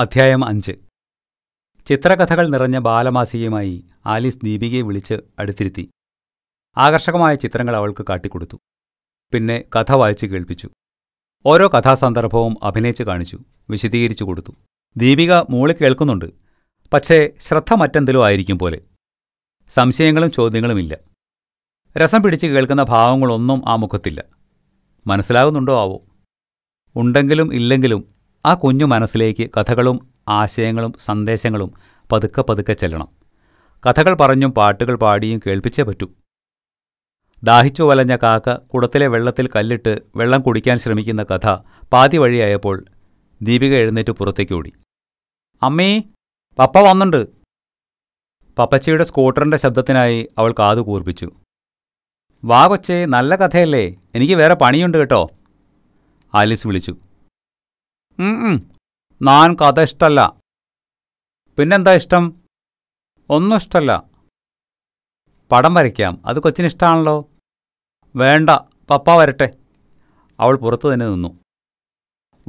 അധ്യായം അഞ്ച് ചിത്രകഥകൾ നിറഞ്ഞ ബാലമാസികയുമായി ആലീസ് ദീപികയെ വിളിച്ച് അടുത്തിരുത്തി ആകർഷകമായ ചിത്രങ്ങൾ അവൾക്ക് കാട്ടിക്കൊടുത്തു പിന്നെ കഥ വായിച്ചു കേൾപ്പിച്ചു ഓരോ കഥാസന്ദർഭവും അഭിനയിച്ച് കാണിച്ചു വിശദീകരിച്ചു കൊടുത്തു ദീപിക മൂളി കേൾക്കുന്നുണ്ട് പക്ഷേ ശ്രദ്ധ മറ്റെന്തെങ്കിലും ആയിരിക്കും പോലെ സംശയങ്ങളും ചോദ്യങ്ങളുമില്ല രസം പിടിച്ച് കേൾക്കുന്ന ഭാവങ്ങളൊന്നും ആ മുഖത്തില്ല മനസ്സിലാകുന്നുണ്ടോ ആവോ ഉണ്ടെങ്കിലും ഇല്ലെങ്കിലും ആ കുഞ്ഞു മനസ്സിലേക്ക് കഥകളും ആശയങ്ങളും സന്ദേശങ്ങളും പതുക്കെ പതുക്കെ ചെല്ലണം കഥകൾ പറഞ്ഞും പാട്ടുകൾ പാടിയും കേൾപ്പിച്ചേ പറ്റൂ ദാഹിച്ചു വലഞ്ഞ കാക്ക കുടത്തിലെ വെള്ളത്തിൽ കല്ലിട്ട് വെള്ളം കുടിക്കാൻ ശ്രമിക്കുന്ന കഥ പാതി വഴിയായപ്പോൾ ദീപിക എഴുന്നേറ്റ് പുറത്തേക്ക് ഓടി അമ്മേ പപ്പ വന്നുണ്ട് പപ്പച്ചയുടെ സ്കൂട്ടറിന്റെ ശബ്ദത്തിനായി അവൾ കാതു കൂർപ്പിച്ചു വാ കൊച്ചേ നല്ല കഥയല്ലേ എനിക്ക് വേറെ പണിയുണ്ട് കേട്ടോ ആലിസ് വിളിച്ചു നാൻ കഥ ഇഷ്ടല്ല പിന്നെന്താ ഇഷ്ടം ഒന്നും ഇഷ്ടല്ല പടം വരയ്ക്കാം അത് കൊച്ചിന് ഇഷ്ടമാണല്ലോ വേണ്ട പപ്പ വരട്ടെ അവൾ പുറത്തു തന്നെ നിന്നു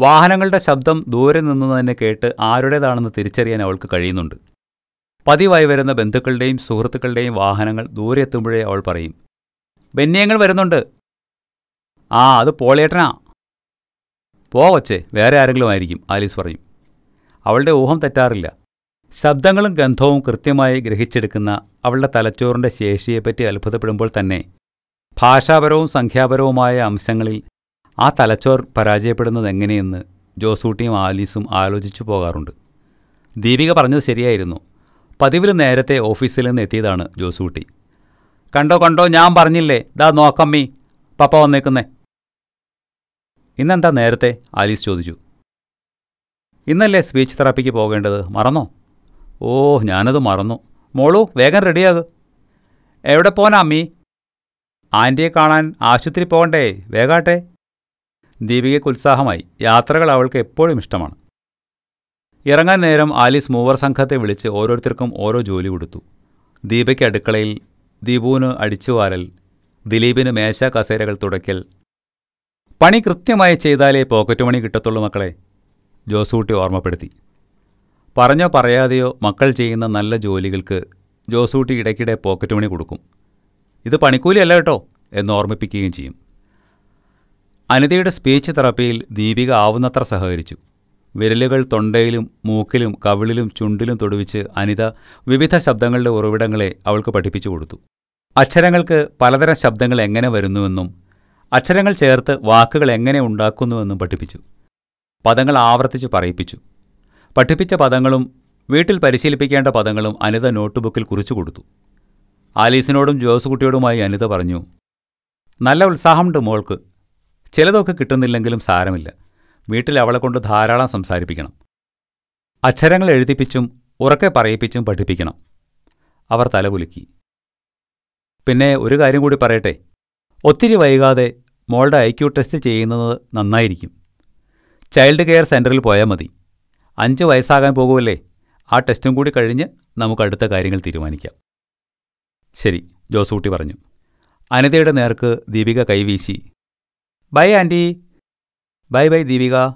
വാഹനങ്ങളുടെ ശബ്ദം ദൂരെ നിന്ന് തന്നെ കേട്ട് ആരുടേതാണെന്ന് തിരിച്ചറിയാൻ അവൾക്ക് കഴിയുന്നുണ്ട് പതിവായി വരുന്ന ബന്ധുക്കളുടെയും സുഹൃത്തുക്കളുടെയും വാഹനങ്ങൾ ദൂരെ എത്തുമ്പോഴേ അവൾ പറയും ബന്യങ്ങൾ വരുന്നുണ്ട് ആ അത് പോളിയേട്ടനാ പോവച്ചേ വേറെ ആരെങ്കിലും ആയിരിക്കും ആലീസ് പറയും അവളുടെ ഊഹം തെറ്റാറില്ല ശബ്ദങ്ങളും ഗന്ധവും കൃത്യമായി ഗ്രഹിച്ചെടുക്കുന്ന അവളുടെ തലച്ചോറിൻ്റെ ശേഷിയെപ്പറ്റി അത്ഭുതപ്പെടുമ്പോൾ തന്നെ ഭാഷാപരവും സംഖ്യാപരവുമായ അംശങ്ങളിൽ ആ തലച്ചോർ പരാജയപ്പെടുന്നത് എങ്ങനെയെന്ന് ജോസൂട്ടിയും ആലീസും ആലോചിച്ചു പോകാറുണ്ട് ദീപിക പറഞ്ഞത് ശരിയായിരുന്നു പതിവിൽ നേരത്തെ ഓഫീസിൽ നിന്ന് എത്തിയതാണ് ജോസൂട്ടി കണ്ടോ കണ്ടോ ഞാൻ പറഞ്ഞില്ലേ ദാ നോക്കമ്മി പപ്പ വന്നേക്കുന്നേ ഇന്നെന്താ നേരത്തെ ആലീസ് ചോദിച്ചു ഇന്നല്ലേ സ്പീച്ച് തെറാപ്പിക്ക് പോകേണ്ടത് മറന്നോ ഓ ഞാനത് മറന്നു മോളു വേഗം റെഡിയാക് എവിടെ പോനാ അമ്മീ ആൻറ്റിയെ കാണാൻ ആശുപത്രി പോകണ്ടേ വേഗാട്ടെ ദീപികയ്ക്ക് ഉത്സാഹമായി യാത്രകൾ അവൾക്ക് എപ്പോഴും ഇഷ്ടമാണ് ഇറങ്ങാൻ നേരം ആലീസ് മൂവർ സംഘത്തെ വിളിച്ച് ഓരോരുത്തർക്കും ഓരോ ജോലി കൊടുത്തു ദീപയ്ക്ക് അടുക്കളയിൽ ദീപുവിന് അടിച്ചുവാരൽ ദിലീപിന് മേശ കസേരകൾ തുടയ്ക്കൽ പണി കൃത്യമായി ചെയ്താലേ പോക്കറ്റ് മണി കിട്ടത്തുള്ളൂ മക്കളെ ജോസൂട്ടി ഓർമ്മപ്പെടുത്തി പറഞ്ഞോ പറയാതെയോ മക്കൾ ചെയ്യുന്ന നല്ല ജോലികൾക്ക് ജോസൂട്ടി ഇടയ്ക്കിടെ പോക്കറ്റ് മണി കൊടുക്കും ഇത് പണിക്കൂലിയല്ല കേട്ടോ എന്ന് ഓർമ്മിപ്പിക്കുകയും ചെയ്യും അനിതയുടെ സ്പീച്ച് തെറപ്പിയിൽ ദീപിക ആവുന്നത്ര സഹകരിച്ചു വിരലുകൾ തൊണ്ടയിലും മൂക്കിലും കവിളിലും ചുണ്ടിലും തൊടുവിച്ച് അനിത വിവിധ ശബ്ദങ്ങളുടെ ഉറവിടങ്ങളെ അവൾക്ക് പഠിപ്പിച്ചു കൊടുത്തു അക്ഷരങ്ങൾക്ക് പലതരം ശബ്ദങ്ങൾ എങ്ങനെ വരുന്നുവെന്നും അക്ഷരങ്ങൾ ചേർത്ത് വാക്കുകൾ എങ്ങനെ ഉണ്ടാക്കുന്നുവെന്നും പഠിപ്പിച്ചു പദങ്ങൾ ആവർത്തിച്ച് പറയിപ്പിച്ചു പഠിപ്പിച്ച പദങ്ങളും വീട്ടിൽ പരിശീലിപ്പിക്കേണ്ട പദങ്ങളും അനിത നോട്ട്ബുക്കിൽ കുറിച്ചു കൊടുത്തു ആലീസിനോടും ജോസുകുട്ടിയോടുമായി അനിത പറഞ്ഞു നല്ല ഉത്സാഹമുണ്ട് മോൾക്ക് ചിലതൊക്കെ കിട്ടുന്നില്ലെങ്കിലും സാരമില്ല വീട്ടിൽ അവളെ കൊണ്ട് ധാരാളം സംസാരിപ്പിക്കണം അക്ഷരങ്ങൾ എഴുതിപ്പിച്ചും ഉറക്കെ പറയിപ്പിച്ചും പഠിപ്പിക്കണം അവർ തലകുലുക്കി പിന്നെ ഒരു കാര്യം കൂടി പറയട്ടെ ഒത്തിരി വൈകാതെ മോളുടെ ഐ ക്യു ടെസ്റ്റ് ചെയ്യുന്നത് നന്നായിരിക്കും ചൈൽഡ് കെയർ സെൻറ്ററിൽ പോയാൽ മതി അഞ്ച് വയസ്സാകാൻ പോകുമല്ലേ ആ ടെസ്റ്റും കൂടി കഴിഞ്ഞ് നമുക്ക് അടുത്ത കാര്യങ്ങൾ തീരുമാനിക്കാം ശരി ജോസൂട്ടി പറഞ്ഞു അനിതയുടെ നേർക്ക് ദീപിക കൈവീശി bye aunty bye bye Deepika